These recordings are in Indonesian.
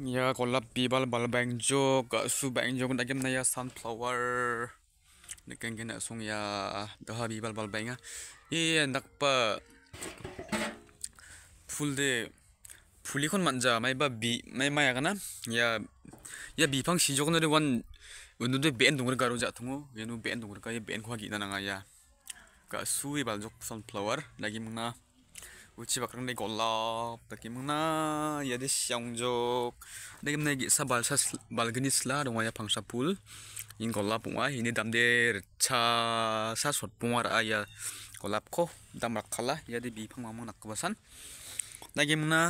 Ya kola pibal bal bank jok su bank jok nak kena ya sunflower nak kena sung ya dah bibal bal bank ah. Ye nak pa full de fully kon manja mai ba bi mai mai kana ya ya bi pang si jok na de wan undu ben dong ga ro ja thungo ya nu ben dong ga ya ben khwa gi na nga ya ka su bal jok sunflower lagi mna uchi bakrang dai golop takim na ya siang yang jok dai mna gi balsa balgani sla dong ya pangsa pul ing golap wa ini damder cha sa sot pungar aya golap ko dam rakkala ya di mamang phang mamu nakbasan dai mna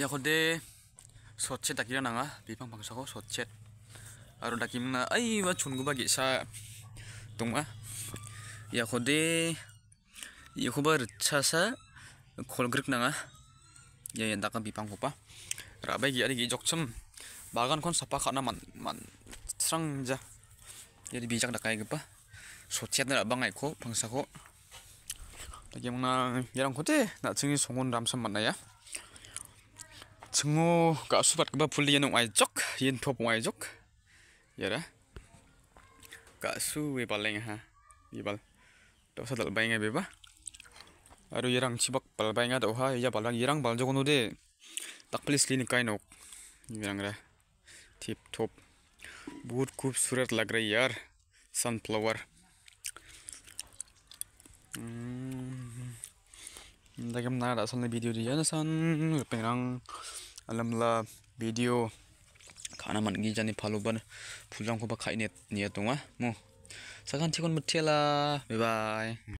ya khode sotchet takira nanga bipang pangsa ko sotchet aro dakim na ai wa chungu bagi sa tonga ya khode Yakuba sa kol grik nanga ya yang takkan bipang hopa rabai ya, gi adi jok cem bagan kon sapa kana man man serang ja jadi ya, bijak dakai so socet nara bangai ko pangsa ko lagi mana yang kote nak cengi songon ramsam mana ya cengo gak subat kebab puli yang ngai jok yen top ngai jok ya dah gak suwe paling ha ibal tak usah tak lebay beba aduh aru cibak chibak palbainga do ha ya balang irang baljogo no tak takplis lini kainok irang ra tip top बहुत खूबसूरत लग रही यार sunflower dagam na da son video dia jana san perang alam la video karena man gi jani phalo ban phujang ko ba khaine mu tunga mo sakan thikon muthela bye bye